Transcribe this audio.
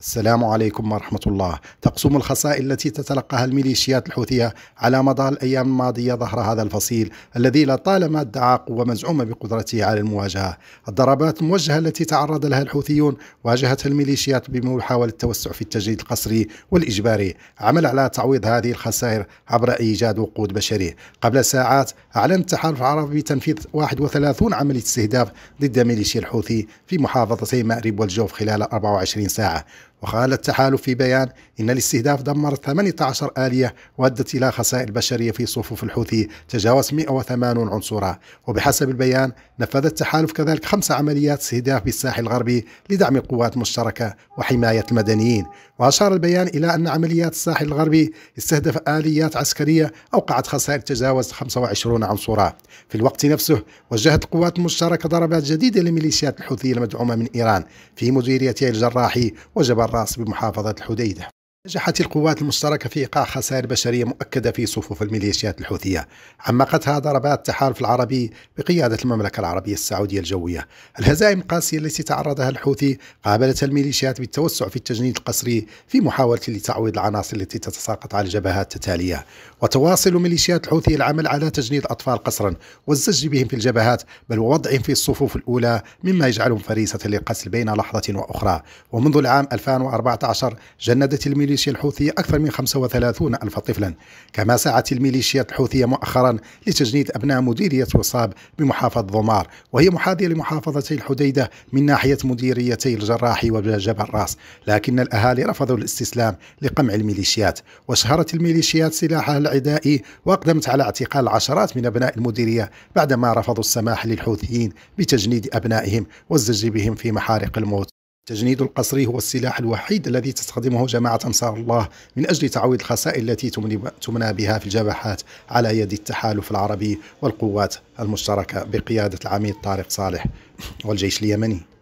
السلام عليكم ورحمة الله تقسم الخسائر التي تتلقاها الميليشيات الحوثية على مدار الأيام الماضية ظهر هذا الفصيل الذي لطالما ادعى قوة مزعومة بقدرته على المواجهة الضربات الموجهة التي تعرض لها الحوثيون واجهتها الميليشيات بمحاولة التوسع في التجنيد القسري والإجباري عمل على تعويض هذه الخسائر عبر إيجاد وقود بشري قبل ساعات أعلن التحالف العربي بتنفيذ 31 عملية استهداف ضد ميليشيا الحوثي في محافظتي مأرب والجوف خلال 24 ساعة وقال التحالف في بيان إن الاستهداف دمر 18 آلية وأدت إلى خسائر بشرية في صفوف الحوثي تجاوز 180 عنصرا وبحسب البيان نفذ التحالف كذلك خمس عمليات استهداف بالساحل الغربي لدعم القوات المشتركة وحماية المدنيين وأشار البيان إلى أن عمليات الساحل الغربي استهدف آليات عسكرية أوقعت خسائر تجاوز 25 عنصرا في الوقت نفسه وجهت القوات المشتركة ضربات جديدة لميليشيات الحوثية المدعومة من إيران في مديريتي الجراحي وجبر الراس بمحافظة الحديدة نجحت القوات المشتركة في إيقاع خسائر بشرية مؤكدة في صفوف الميليشيات الحوثية عمقتها ضربات التحالف العربي بقيادة المملكة العربية السعودية الجوية الهزائم القاسية التي تعرضها الحوثي قابلت الميليشيات بالتوسع في التجنيد القسري في محاولة لتعويض العناصر التي تتساقط على الجبهات التتالية وتواصل ميليشيات الحوثي العمل على تجنيد الأطفال قسرا والزج بهم في الجبهات بل ووضعهم في الصفوف الأولى مما يجعلهم فريسة للقتل بين لحظة وأخرى ومنذ العام 2014 جندت الميليشيات الميليشيا الحوثية أكثر من 35 ألف طفلا كما سعت الميليشيات الحوثية مؤخرا لتجنيد أبناء مديرية وصاب بمحافظة ضمار وهي محاذية لمحافظتي الحديدة من ناحية مديريتي الجراح وجبل راس لكن الأهالي رفضوا الاستسلام لقمع الميليشيات وشهرت الميليشيات سلاحها العدائي وأقدمت على اعتقال العشرات من أبناء المديرية بعدما رفضوا السماح للحوثيين بتجنيد أبنائهم والزج بهم في محارق الموت التجنيد القسري هو السلاح الوحيد الذي تستخدمه جماعة أنصار الله من أجل تعويض الخسائر التي تمنى بها في الجبهات على يد التحالف العربي والقوات المشتركة بقيادة العميد طارق صالح والجيش اليمني